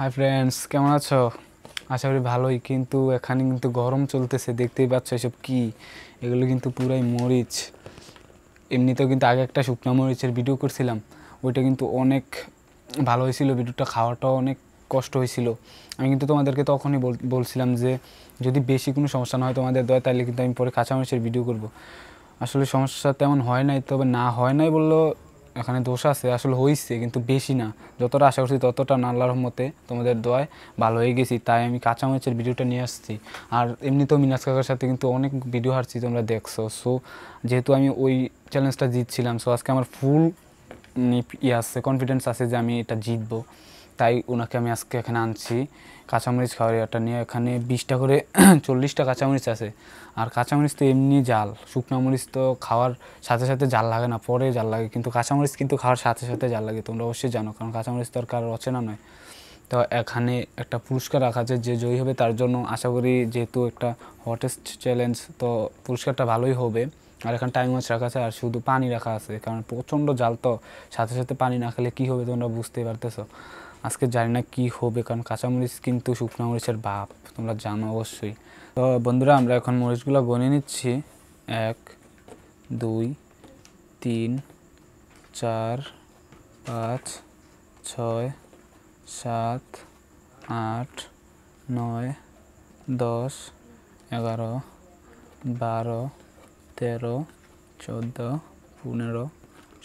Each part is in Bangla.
হাই ফ্রেন্ডস কেমন আছো আশা করি ভালোই কিন্তু এখানে কিন্তু গরম চলতেছে দেখতেই পাচ্ছ এসব কি এগুলো কিন্তু পুরাই মরিচ এমনিতেও কিন্তু আগে একটা শুকনা মরিচের ভিডিও করছিলাম ওইটা কিন্তু অনেক ভালো হয়েছিল ভিডিওটা খাওয়াটাও অনেক কষ্ট হয়েছিল আমি কিন্তু তোমাদেরকে তখনই বলছিলাম যে যদি বেশি কোনো সমস্যা না হয় তোমাদের দয়া তাহলে কিন্তু আমি পরে কাঁচামরিচের ভিডিও করব আসলে সমস্যা তেমন হয় নাই তবে না হয় নাই বললেও এখানে দোষ আছে আসলে হয়েছে কিন্তু বেশি না যতটা আশা করছি ততটা না আল্লাহর মতে তোমাদের দোয়ায় ভালো হয়ে গেছি তাই আমি কাঁচামরিচের ভিডিওটা নিয়ে আসছি আর এমনিতেও মিনাজ কাকার সাথে কিন্তু অনেক ভিডিও হারছি তোমরা দেখছো সো যেহেতু আমি ওই চ্যালেঞ্জটা জিতছিলাম সো আজকে আমার ফুল ইয়ে আছে কনফিডেন্স আছে যে আমি এটা জিতবো তাই ওনাকে আমি আজকে এখানে আনছি কাঁচামরিচ খাওয়ার এটা নিয়ে এখানে বিশটা করে চল্লিশটা কাঁচামরিচ আছে আর কাঁচামরিচ তো এমনি জাল শুকনো মরিচ তো খাওয়ার সাথে সাথে জাল লাগে না পরে জাল লাগে কিন্তু কাঁচামরিচ কিন্তু খাওয়ার সাথে সাথে জাল লাগে তোমরা অবশ্যই জানো কারণ কাঁচামরিচ তো আর কারোর রচনা নয় তো এখানে একটা পুরস্কার রাখা আছে যে জয়ী হবে তার জন্য আশা করি যেহেতু একটা হটেস্ট চ্যালেঞ্জ তো পুরস্কারটা ভালোই হবে আর এখানে টাইম ওয়াচ রাখা আছে আর শুধু পানি রাখা আছে কারণ প্রচণ্ড জাল তো সাথে সাথে পানি না খেলে কী হবে তোমরা বুঝতেই পারতেছো আজকে জানি না কী হবে কারণ কাঁচামরিচ কিন্তু শুকনো মরিচের বাপ তোমরা জানো অবশ্যই তো বন্ধুরা আমরা এখন মরিচগুলো গনে নিচ্ছি এক দুই তিন চার পাঁচ ছয় সাত আট নয় দশ এগারো বারো তেরো চোদ্দো পনেরো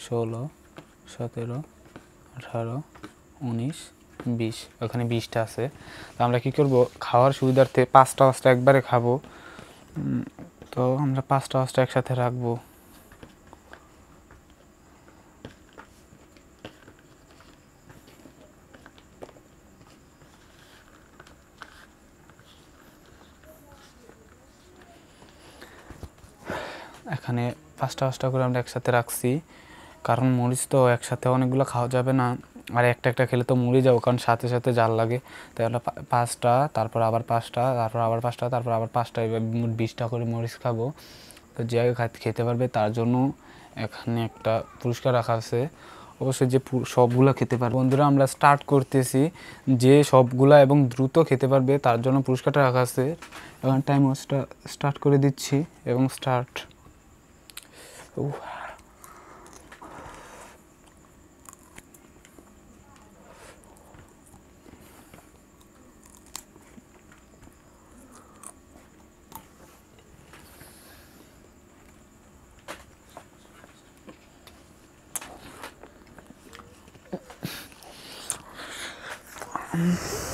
ষোলো সতেরো আঠারো উনিশ বিশ ওখানে বিশটা আছে তো আমরা কি করব খাওয়ার সুবিধার্থে পাঁচটা পাঁচটা একবারে খাবো তো আমরা পাঁচটা পাঁচটা একসাথে রাখবো এখানে পাঁচটা পাঁচটা করে আমরা একসাথে রাখছি কারণ মরিচ তো একসাথে অনেকগুলো খাওয়া যাবে না আর একটা একটা খেলে তো মরে যাবো কারণ সাথে সাথে জাল লাগে তাই আমরা পাঁচটা তারপর আবার পাঁচটা তারপর আবার পাঁচটা তারপর আবার পাঁচটা এবার মোট বিশটা করে মরিচ খাবো তো যে খেতে পারবে তার জন্য এখানে একটা পুরস্কার রাখা আছে অবশ্যই যে সবগুলো খেতে পারবে বন্ধুরা আমরা স্টার্ট করতেছি যে সবগুলা এবং দ্রুত খেতে পারবে তার জন্য পুরস্কারটা রাখা আছে এবং টাইম ওয়াচটা স্টার্ট করে দিচ্ছি এবং স্টার্ট ও Mm-hmm.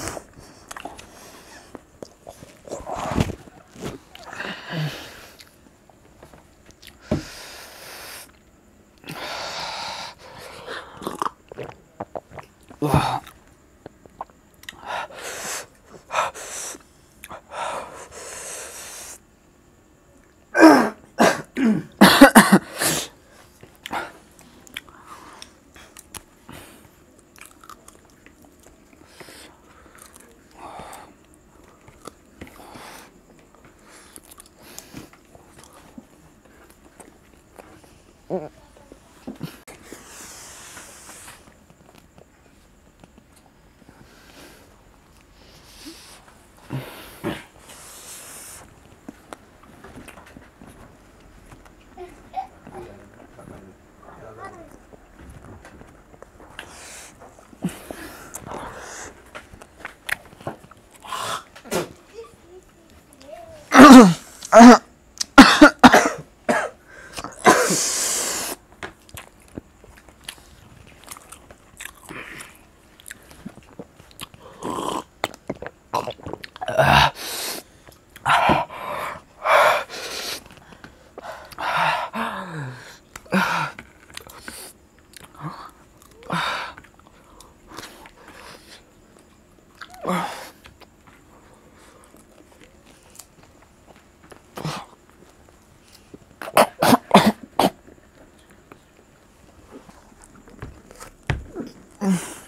mm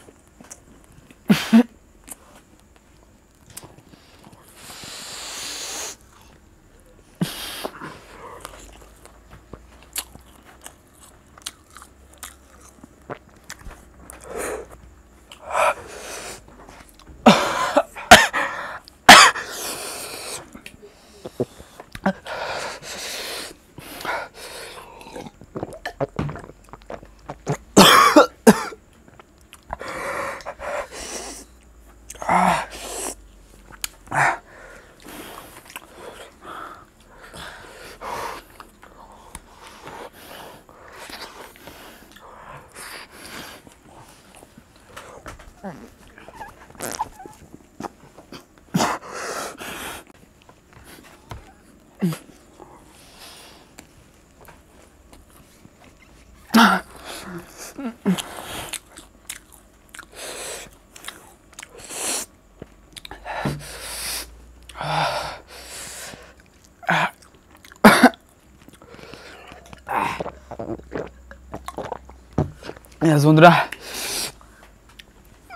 Ez van rá.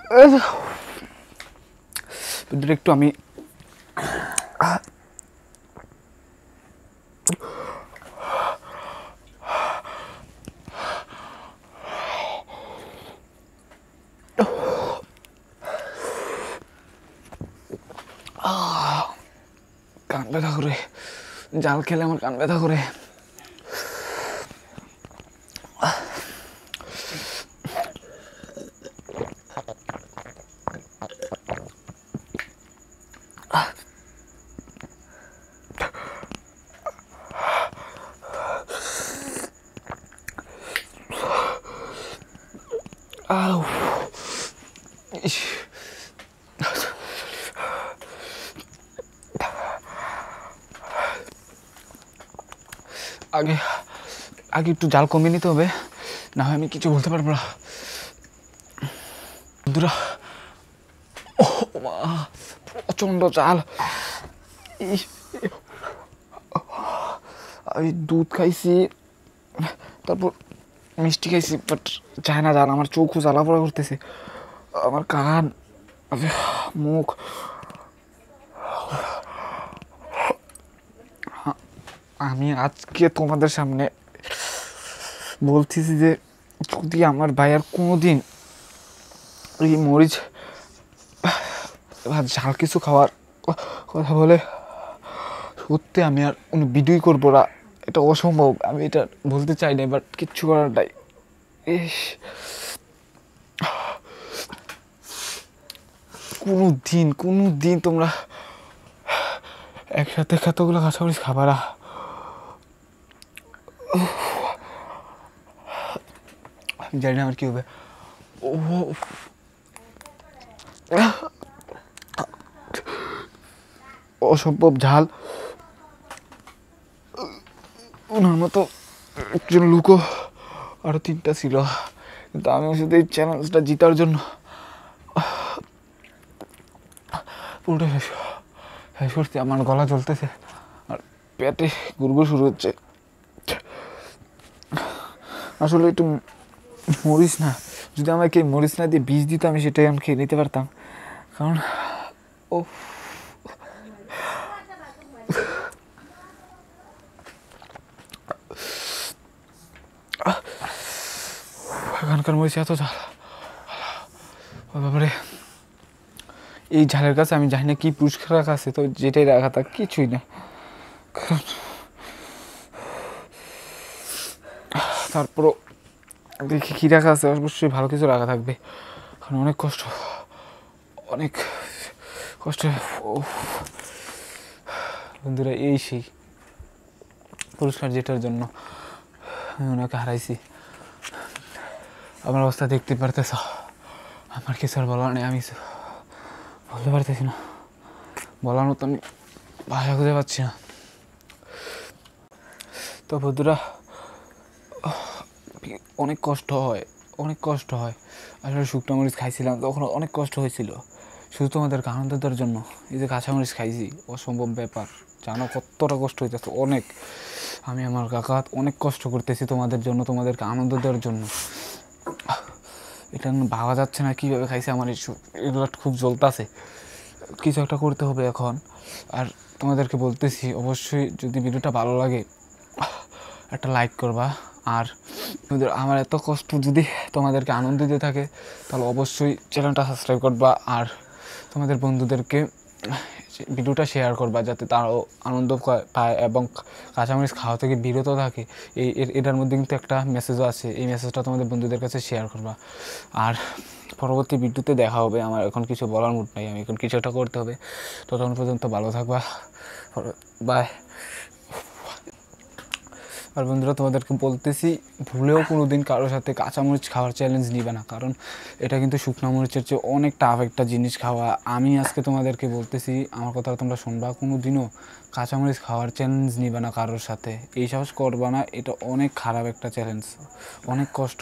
Ez. Pedig tudom, জাল খেলে আমার কান ব্যথা করে 아우 이씨 আগে আগে একটু জাল কমিয়ে নিতে হবে না হয় আমি কিছু বলতে পারবো না বন্ধুরা ও মা প্রচণ্ড জাল আমি দুধ খাইছি তারপর মিষ্টি খাইছি বাট যায় না জাল আমার চোখও জ্বালা পড়া করতেছে আমার কান মুখ আমি আজকে তোমাদের সামনে বলতেছি যে যদি আমার ভাইয়ার কোনো দিন এই মরিচ বা ঝাল কিছু খাওয়ার কথা বলে সত্যি আমি আর কোনো ভিডিওই করবো না এটা অসম্ভব আমি এটা বলতে চাই না বাট কিচ্ছু করার নাই কোনো দিন কোনো দিন তোমরা একসাথে খাতগুলো কাছাকাছি খাবার জানি না আমার কী হবে ও অসম্ভব ঝাল ওনার মতো একজন লুকো আরও তিনটা ছিল কিন্তু আমি শুধু এই চ্যানেলসটা জিতার জন্য পুরোটা শেষ শেষ করছি আমার গলা চলতেছে আর পেটে গুড়গুড় শুরু হচ্ছে আসলে একটু মরিস না যদি আমাকে মরিস না দিয়ে বীজ দিত আমি সেটাই আমি খেয়ে নিতে পারতাম কারণ ও এখানকার মরিচ এত ঝাল বাবারে এই ঝালের কাছে আমি জানি না কী পুরস্কার রাখা আছে তো যেটাই রাখা তা কিছুই না কারণ তারপরও দেখি কী রাখা আছে অবশ্যই ভালো কিছু রাখা থাকবে কারণ অনেক কষ্ট অনেক কষ্ট বন্ধুরা এই সেই পুরস্কার যেটার জন্য আমি ওনাকে হারাইছি আমার অবস্থা দেখতে পারতেছ আমার কিছু আর বলার নেই আমি বলতে পারতেছি না বলার মতো আমি ভাষা খুঁজে পাচ্ছি না তো বন্ধুরা অনেক কষ্ট হয় অনেক কষ্ট হয় আসলে শুকনো মরিচ খাইছিলাম তখন অনেক কষ্ট হয়েছিল শুধু তোমাদেরকে আনন্দ দেওয়ার জন্য এই যে কাঁচা মরিচ খাইছি অসম্ভব ব্যাপার জানো কতটা কষ্ট হইতেছে অনেক আমি আমার কাকা অনেক কষ্ট করতেছি তোমাদের জন্য তোমাদেরকে আনন্দ দেওয়ার জন্য এটা ভাবা যাচ্ছে না কীভাবে খাইছে আমার এগুলো খুব জ্বলতাছে কিছু একটা করতে হবে এখন আর তোমাদেরকে বলতেছি অবশ্যই যদি ভিডিওটা ভালো লাগে একটা লাইক করবা আর আমার এত কষ্ট যদি তোমাদেরকে আনন্দ দিয়ে থাকে তাহলে অবশ্যই চ্যানেলটা সাবস্ক্রাইব করবা আর তোমাদের বন্ধুদেরকে ভিডিওটা শেয়ার করবা যাতে তারাও আনন্দ পায় এবং কাঁচামরিচ খাওয়া থেকে বিরত থাকে এই এটার মধ্যে কিন্তু একটা মেসেজও আছে এই মেসেজটা তোমাদের বন্ধুদের কাছে শেয়ার করবা আর পরবর্তী ভিডিওতে দেখা হবে আমার এখন কিছু বলার মুড নাই আমি এখন কিছু একটা করতে হবে ততক্ষণ পর্যন্ত ভালো থাকবা বাই আর বন্ধুরা তোমাদেরকে বলতেছি ভুলেও কোনো দিন কারোর সাথে কাঁচামরিচ খাওয়ার চ্যালেঞ্জ নিবে না কারণ এটা কিন্তু শুকনা মরিচের চেয়ে অনেক টাফ একটা জিনিস খাওয়া আমি আজকে তোমাদেরকে বলতেছি আমার কথা তোমরা শুনবা কোনো দিনও কাঁচামরিচ খাওয়ার চ্যালেঞ্জ নিবে না কারোর সাথে এই সাহস করবা না এটা অনেক খারাপ একটা চ্যালেঞ্জ অনেক কষ্ট